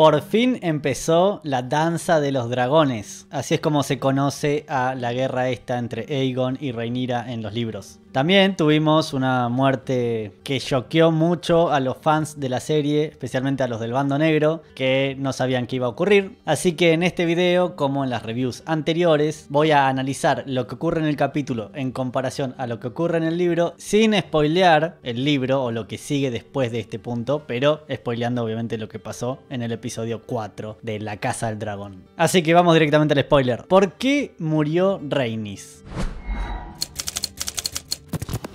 Por fin empezó la danza de los dragones. Así es como se conoce a la guerra esta entre Aegon y Rhaenyra en los libros. También tuvimos una muerte que choqueó mucho a los fans de la serie, especialmente a los del bando negro, que no sabían qué iba a ocurrir. Así que en este video, como en las reviews anteriores, voy a analizar lo que ocurre en el capítulo en comparación a lo que ocurre en el libro, sin spoilear el libro o lo que sigue después de este punto, pero spoileando obviamente lo que pasó en el episodio 4 de La Casa del Dragón. Así que vamos directamente al spoiler. ¿Por qué murió Rainis?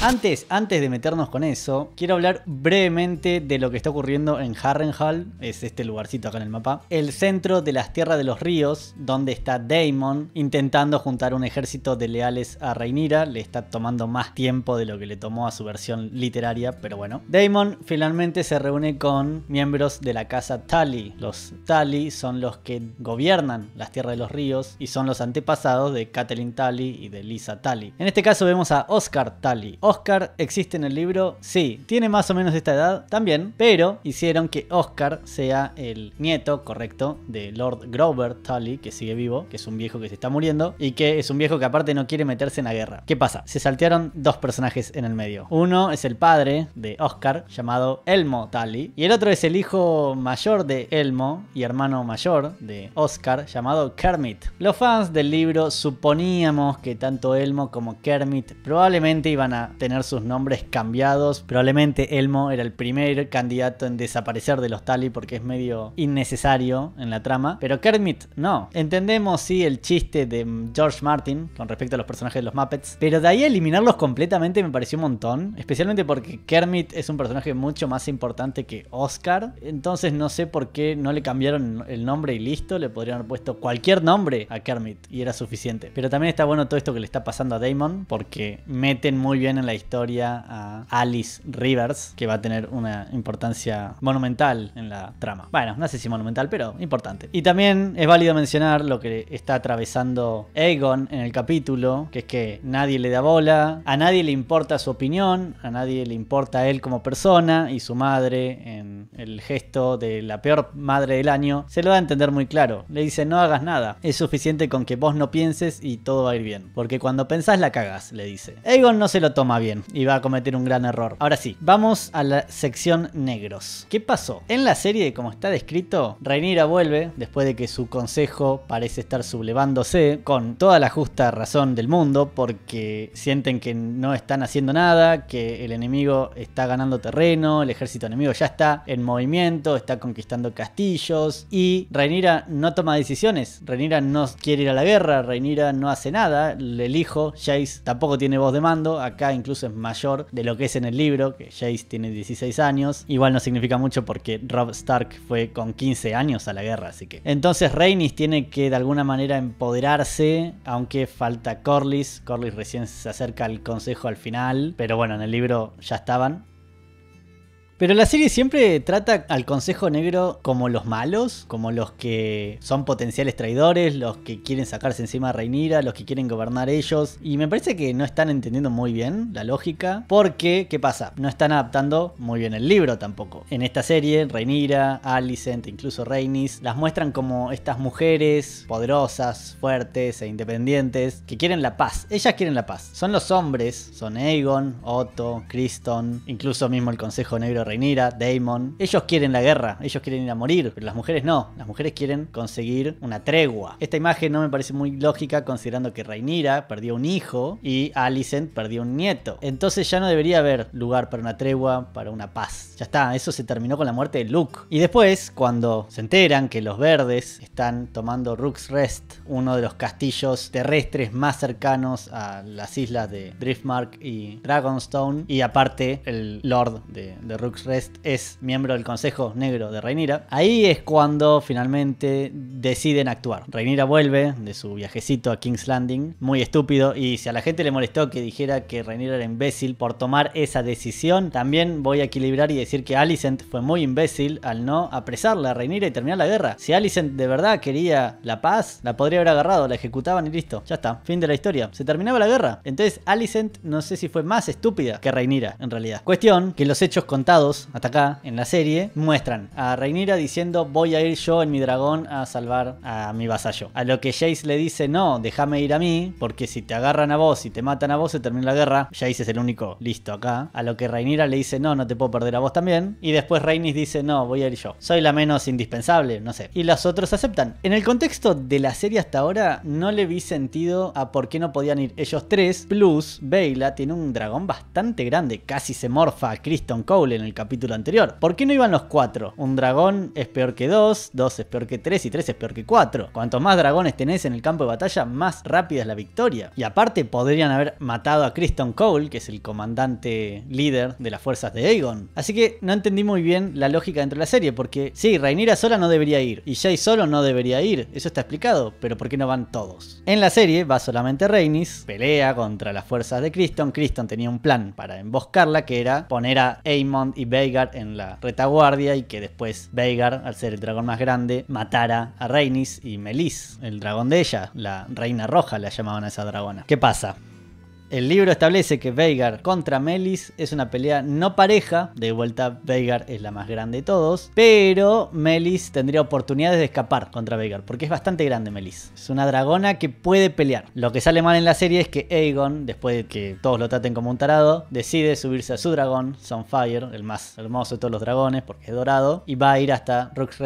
Antes, antes de meternos con eso, quiero hablar brevemente de lo que está ocurriendo en Harrenhal, es este lugarcito acá en el mapa, el centro de las tierras de los ríos, donde está Daemon intentando juntar un ejército de leales a Reinira, le está tomando más tiempo de lo que le tomó a su versión literaria, pero bueno. Daemon finalmente se reúne con miembros de la casa Tali. Los Tali son los que gobiernan las tierras de los ríos y son los antepasados de Catelyn Tali y de Lisa Tali. En este caso vemos a Oscar Tali. Oscar existe en el libro, sí, tiene más o menos esta edad también, pero hicieron que Oscar sea el nieto correcto de Lord Grover Tully, que sigue vivo, que es un viejo que se está muriendo y que es un viejo que aparte no quiere meterse en la guerra. ¿Qué pasa? Se saltearon dos personajes en el medio. Uno es el padre de Oscar, llamado Elmo Tully, y el otro es el hijo mayor de Elmo y hermano mayor de Oscar, llamado Kermit. Los fans del libro suponíamos que tanto Elmo como Kermit probablemente iban a tener sus nombres cambiados. Probablemente Elmo era el primer candidato en desaparecer de los Tali porque es medio innecesario en la trama. Pero Kermit no. Entendemos sí el chiste de George Martin con respecto a los personajes de los Muppets. Pero de ahí eliminarlos completamente me pareció un montón. Especialmente porque Kermit es un personaje mucho más importante que Oscar. Entonces no sé por qué no le cambiaron el nombre y listo. Le podrían haber puesto cualquier nombre a Kermit y era suficiente. Pero también está bueno todo esto que le está pasando a Damon porque meten muy bien en la historia a Alice Rivers, que va a tener una importancia monumental en la trama. Bueno, no sé si monumental, pero importante. Y también es válido mencionar lo que está atravesando Aegon en el capítulo, que es que nadie le da bola, a nadie le importa su opinión, a nadie le importa él como persona y su madre en el gesto de la peor madre del año, se lo va a entender muy claro. Le dice no hagas nada, es suficiente con que vos no pienses y todo va a ir bien, porque cuando pensás la cagás, le dice. Aegon no se lo toma bien y va a cometer un gran error. Ahora sí, vamos a la sección negros. ¿Qué pasó? En la serie, como está descrito, Reinira vuelve después de que su consejo parece estar sublevándose con toda la justa razón del mundo porque sienten que no están haciendo nada, que el enemigo está ganando terreno, el ejército enemigo ya está en movimiento, está conquistando castillos y Reinira no toma decisiones. Reinira no quiere ir a la guerra, Reinira no hace nada, el hijo, Jace, tampoco tiene voz de mando, acá en incluso es mayor de lo que es en el libro, que Jace tiene 16 años. Igual no significa mucho porque Rob Stark fue con 15 años a la guerra, así que. Entonces Rhaenys tiene que de alguna manera empoderarse, aunque falta Corlys. Corlys recién se acerca al consejo al final, pero bueno, en el libro ya estaban. Pero la serie siempre trata al Consejo Negro como los malos, como los que son potenciales traidores, los que quieren sacarse encima a Reinira, los que quieren gobernar ellos. Y me parece que no están entendiendo muy bien la lógica, porque, ¿qué pasa? No están adaptando muy bien el libro tampoco. En esta serie, Reinira, Alicent, incluso Rhaenys las muestran como estas mujeres poderosas, fuertes e independientes que quieren la paz. Ellas quieren la paz. Son los hombres, son Aegon, Otto, Criston, incluso mismo el Consejo Negro Rhaenyra, Daemon. Ellos quieren la guerra, ellos quieren ir a morir, pero las mujeres no. Las mujeres quieren conseguir una tregua. Esta imagen no me parece muy lógica considerando que Rhaenyra perdió un hijo y Alicent perdió un nieto. Entonces ya no debería haber lugar para una tregua, para una paz. Ya está, eso se terminó con la muerte de Luke. Y después, cuando se enteran que los verdes están tomando Rook's Rest, uno de los castillos terrestres más cercanos a las islas de Driftmark y Dragonstone, y aparte el Lord de, de Rest es miembro del Consejo Negro de Reinira. Ahí es cuando finalmente deciden actuar. Reinira vuelve de su viajecito a King's Landing, muy estúpido, y si a la gente le molestó que dijera que Rhaenyra era imbécil por tomar esa decisión, también voy a equilibrar y decir que Alicent fue muy imbécil al no apresarla a Rhaenyra y terminar la guerra. Si Alicent de verdad quería la paz, la podría haber agarrado, la ejecutaban y listo. Ya está, fin de la historia. Se terminaba la guerra. Entonces Alicent no sé si fue más estúpida que Rhaenyra en realidad. Cuestión que los hechos contados hasta acá, en la serie, muestran a Rhaenyra diciendo voy a ir yo en mi dragón a salvar a mi vasallo. A lo que Jace le dice no, déjame ir a mí, porque si te agarran a vos y te matan a vos se termina la guerra. Jace es el único listo acá. A lo que Rhaenyra le dice no, no te puedo perder a vos también. Y después Rhaenys dice no, voy a ir yo. Soy la menos indispensable, no sé. Y los otros aceptan. En el contexto de la serie hasta ahora no le vi sentido a por qué no podían ir ellos tres. Plus, Veila tiene un dragón bastante grande, casi se morfa a Kristen Cole en el capítulo anterior. ¿Por qué no iban los cuatro? Un dragón es peor que dos, dos es peor que tres y tres es peor que cuatro. Cuanto más dragones tenés en el campo de batalla, más rápida es la victoria. Y aparte podrían haber matado a Kristen Cole, que es el comandante líder de las fuerzas de Aegon. Así que no entendí muy bien la lógica dentro de la serie, porque sí, Rhaenyra sola no debería ir y Jay solo no debería ir, eso está explicado, pero ¿por qué no van todos? En la serie va solamente Rhaenys, pelea contra las fuerzas de Kristen, Kristen tenía un plan para emboscarla que era poner a Aemond y Veigar en la retaguardia y que después Veigar, al ser el dragón más grande, matara a Rhaenys y Melis, el dragón de ella, la reina roja la llamaban a esa dragona. ¿Qué pasa? El libro establece que Veigar contra Melis es una pelea no pareja, de vuelta Veigar es la más grande de todos, pero Melis tendría oportunidades de escapar contra Veigar, porque es bastante grande Melis. Es una dragona que puede pelear. Lo que sale mal en la serie es que Aegon, después de que todos lo traten como un tarado, decide subirse a su dragón, Sunfire, el más hermoso de todos los dragones, porque es dorado, y va a ir hasta Rook's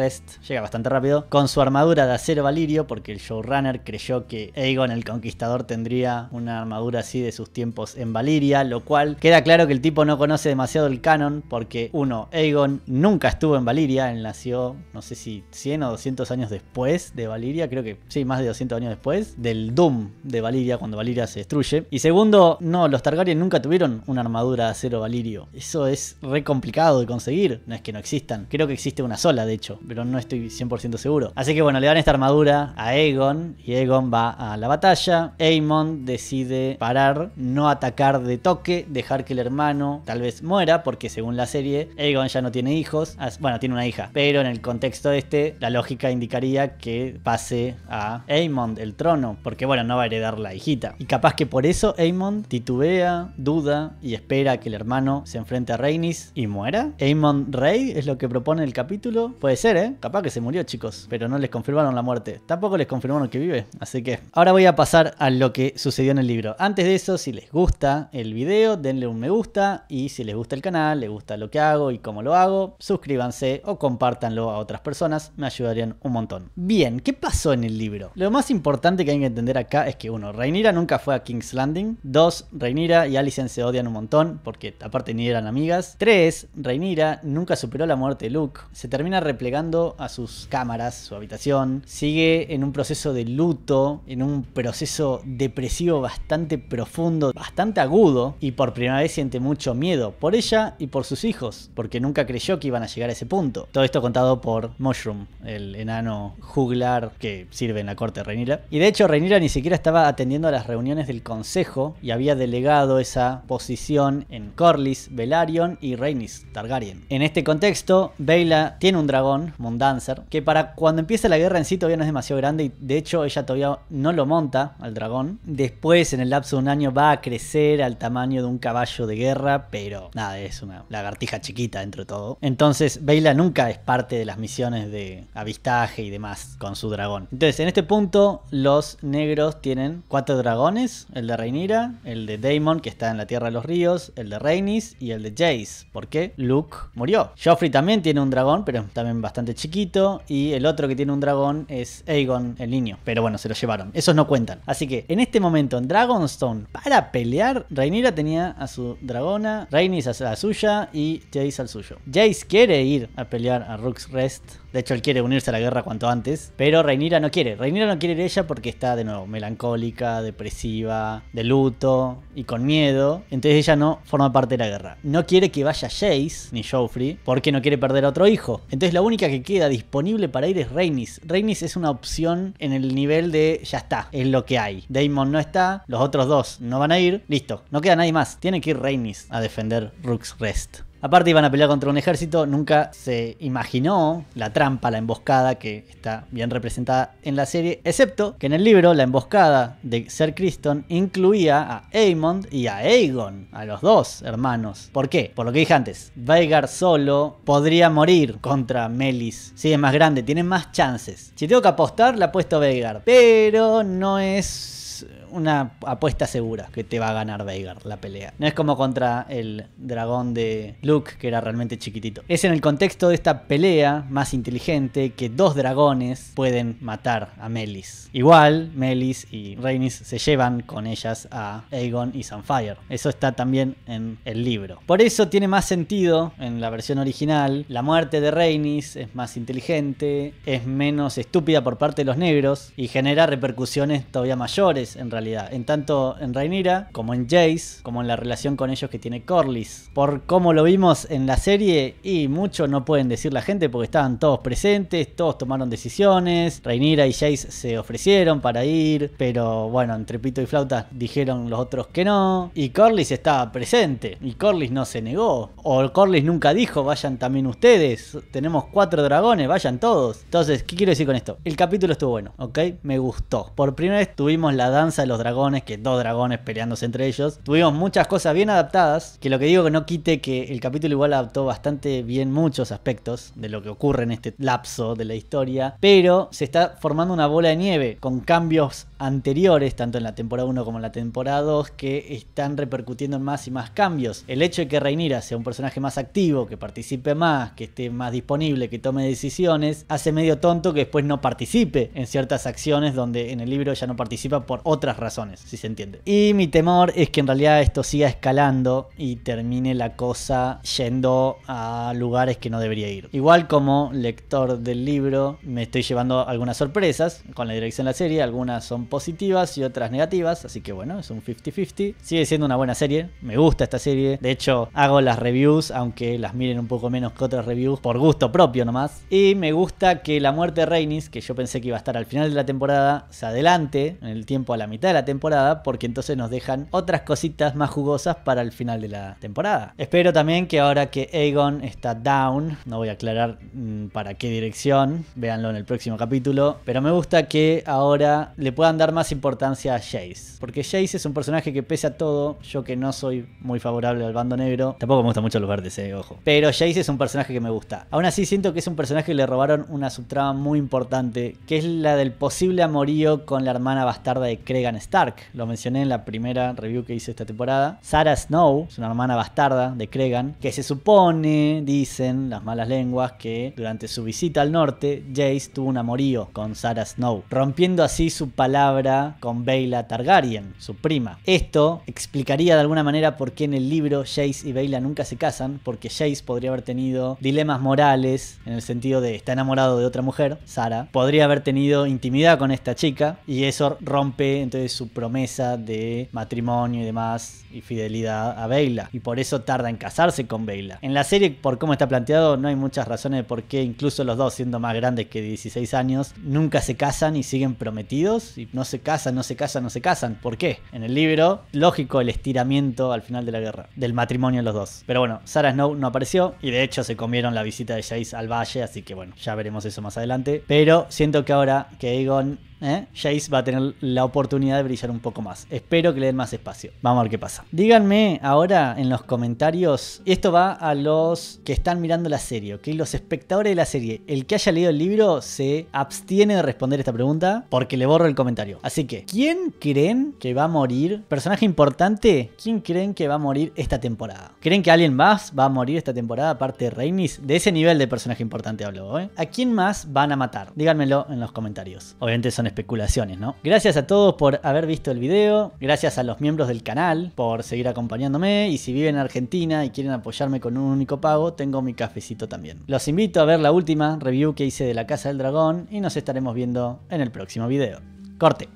llega bastante rápido, con su armadura de acero valirio, porque el showrunner creyó que Aegon el Conquistador tendría una armadura así de su sus tiempos en Valiria, lo cual queda claro que el tipo no conoce demasiado el canon porque uno, Aegon nunca estuvo en Valiria, él nació no sé si 100 o 200 años después de Valiria, creo que sí, más de 200 años después del Doom de Valiria cuando Valiria se destruye. Y segundo, no, los Targaryen nunca tuvieron una armadura de acero valirio. Eso es re complicado de conseguir, no es que no existan. Creo que existe una sola, de hecho, pero no estoy 100% seguro. Así que bueno, le dan esta armadura a Aegon y Aegon va a la batalla. Aemon decide parar no atacar de toque, dejar que el hermano tal vez muera, porque según la serie, Egon ya no tiene hijos, bueno, tiene una hija, pero en el contexto de este, la lógica indicaría que pase a Aemond el trono, porque bueno, no va a heredar la hijita. Y capaz que por eso Aemond titubea, duda y espera que el hermano se enfrente a Rhaenys y muera. Aemond Rey es lo que propone el capítulo. Puede ser, ¿eh? Capaz que se murió, chicos, pero no les confirmaron la muerte. Tampoco les confirmaron que vive, así que... Ahora voy a pasar a lo que sucedió en el libro. Antes de eso, si les gusta el video, denle un me gusta. Y si les gusta el canal, les gusta lo que hago y cómo lo hago, suscríbanse o compártanlo a otras personas. Me ayudarían un montón. Bien, ¿qué pasó en el libro? Lo más importante que hay que entender acá es que uno, Reinira nunca fue a King's Landing. 2. Reinira y Alicent se odian un montón porque aparte ni eran amigas. 3. Reinira nunca superó la muerte de Luke. Se termina replegando a sus cámaras, su habitación. Sigue en un proceso de luto, en un proceso depresivo bastante profundo bastante agudo, y por primera vez siente mucho miedo por ella y por sus hijos, porque nunca creyó que iban a llegar a ese punto. Todo esto contado por Mushroom, el enano juglar que sirve en la corte de Rhaenyra. Y de hecho Rhaenyra ni siquiera estaba atendiendo a las reuniones del consejo y había delegado esa posición en Corlys, Velaryon y Rhaenys Targaryen. En este contexto, Bela tiene un dragón, Mundancer, que para cuando empieza la guerra en sí todavía no es demasiado grande y de hecho ella todavía no lo monta al dragón. Después, en el lapso de un año va a crecer al tamaño de un caballo de guerra, pero nada, es una lagartija chiquita dentro de todo. Entonces, Veila nunca es parte de las misiones de avistaje y demás con su dragón. Entonces, en este punto, los negros tienen cuatro dragones: el de Reinira, el de Daemon, que está en la Tierra de los Ríos, el de Rhaenys y el de Jace, porque Luke murió. Joffrey también tiene un dragón, pero también bastante chiquito, y el otro que tiene un dragón es Aegon, el niño. Pero bueno, se lo llevaron. Esos no cuentan. Así que en este momento en Dragonstone, para pelear, Rainira tenía a su dragona, Rainis a la suya y Jace al suyo. Jace quiere ir a pelear a Rook's Rest de hecho, él quiere unirse a la guerra cuanto antes. Pero Reinira no quiere. Reinira no quiere ir ella porque está, de nuevo, melancólica, depresiva, de luto y con miedo. Entonces ella no forma parte de la guerra. No quiere que vaya Jace ni Joffrey porque no quiere perder a otro hijo. Entonces la única que queda disponible para ir es Reini's. Rhaenys es una opción en el nivel de ya está, es lo que hay. Daemon no está, los otros dos no van a ir. Listo, no queda nadie más. Tiene que ir Rhaenys a defender Rook's Rest. Aparte iban a pelear contra un ejército, nunca se imaginó la trampa, la emboscada que está bien representada en la serie, excepto que en el libro la emboscada de Sir Criston incluía a Aemond y a Aegon, a los dos hermanos. ¿Por qué? Por lo que dije antes, Veigar solo podría morir contra Melis. Sí, es más grande, tiene más chances. Si tengo que apostar, la apuesto a Veigar, pero no es una apuesta segura que te va a ganar Veigar la pelea. No es como contra el dragón de Luke, que era realmente chiquitito. Es en el contexto de esta pelea más inteligente que dos dragones pueden matar a Melis. Igual, Melis y Rhaenys se llevan con ellas a Aegon y Sunfire. Eso está también en el libro. Por eso tiene más sentido en la versión original. La muerte de Rhaenys es más inteligente, es menos estúpida por parte de los negros y genera repercusiones todavía mayores en realidad en tanto en Rainira como en Jace, como en la relación con ellos que tiene Corlys. Por como lo vimos en la serie y mucho no pueden decir la gente porque estaban todos presentes, todos tomaron decisiones, Rainira y Jace se ofrecieron para ir, pero bueno, entre pito y flauta dijeron los otros que no y Corlys estaba presente y Corlys no se negó o Corlys nunca dijo vayan también ustedes, tenemos cuatro dragones, vayan todos. Entonces, ¿qué quiero decir con esto? El capítulo estuvo bueno, ¿ok? Me gustó. Por primera vez tuvimos la danza los dragones, que dos dragones peleándose entre ellos. Tuvimos muchas cosas bien adaptadas, que lo que digo que no quite que el capítulo igual adaptó bastante bien muchos aspectos de lo que ocurre en este lapso de la historia, pero se está formando una bola de nieve con cambios anteriores, tanto en la temporada 1 como en la temporada 2, que están repercutiendo en más y más cambios. El hecho de que Reinira sea un personaje más activo, que participe más, que esté más disponible, que tome decisiones, hace medio tonto que después no participe en ciertas acciones donde en el libro ya no participa por otras razones, si se entiende. Y mi temor es que en realidad esto siga escalando y termine la cosa yendo a lugares que no debería ir. Igual como lector del libro me estoy llevando algunas sorpresas con la dirección de la serie, algunas son positivas y otras negativas, así que bueno, es un 50-50. Sigue siendo una buena serie, me gusta esta serie, de hecho hago las reviews, aunque las miren un poco menos que otras reviews, por gusto propio nomás. Y me gusta que la muerte de Reynis, que yo pensé que iba a estar al final de la temporada, se adelante en el tiempo a la mitad la temporada porque entonces nos dejan otras cositas más jugosas para el final de la temporada. Espero también que ahora que Aegon está down, no voy a aclarar mm, para qué dirección, véanlo en el próximo capítulo, pero me gusta que ahora le puedan dar más importancia a Jace, porque Jace es un personaje que pese a todo, yo que no soy muy favorable al bando negro, tampoco me gustan mucho los verdes, eh, ojo, pero Jace es un personaje que me gusta. Aún así siento que es un personaje que le robaron una subtrama muy importante, que es la del posible amorío con la hermana bastarda de Cregan Stark. Lo mencioné en la primera review que hice esta temporada. Sarah Snow es una hermana bastarda de Cregan, que se supone, dicen las malas lenguas, que durante su visita al norte, Jace tuvo un amorío con Sarah Snow, rompiendo así su palabra con Bela Targaryen, su prima. Esto explicaría de alguna manera por qué en el libro Jace y Beyla nunca se casan, porque Jace podría haber tenido dilemas morales en el sentido de está enamorado de otra mujer, Sarah podría haber tenido intimidad con esta chica y eso rompe entonces su promesa de matrimonio y demás y fidelidad a Bela. Y por eso tarda en casarse con Veila. En la serie, por cómo está planteado, no hay muchas razones de por qué incluso los dos, siendo más grandes que 16 años, nunca se casan y siguen prometidos. Y no se casan, no se casan, no se casan. ¿Por qué? En el libro, lógico el estiramiento al final de la guerra, del matrimonio de los dos. Pero bueno, Sarah Snow no apareció y de hecho se comieron la visita de Jace al valle, así que bueno, ya veremos eso más adelante. Pero siento que ahora que Egon ¿eh? Jace va a tener la oportunidad de brillar un poco más. Espero que le den más espacio. Vamos a ver qué pasa. Díganme ahora en los comentarios, esto va a los que están mirando la serie, que Los espectadores de la serie. El que haya leído el libro se abstiene de responder esta pregunta porque le borro el comentario. Así que, ¿quién creen que va a morir? Personaje importante, ¿quién creen que va a morir esta temporada? ¿Creen que alguien más va a morir esta temporada aparte de Reynis, De ese nivel de personaje importante hablo, ¿eh? ¿A quién más van a matar? Díganmelo en los comentarios. Obviamente son especulaciones, ¿no? Gracias a todos por haber visto el video, gracias a los miembros del canal por seguir acompañándome y si viven en Argentina y quieren apoyarme con un único pago, tengo mi cafecito también. Los invito a ver la última review que hice de La Casa del Dragón y nos estaremos viendo en el próximo video. Corte.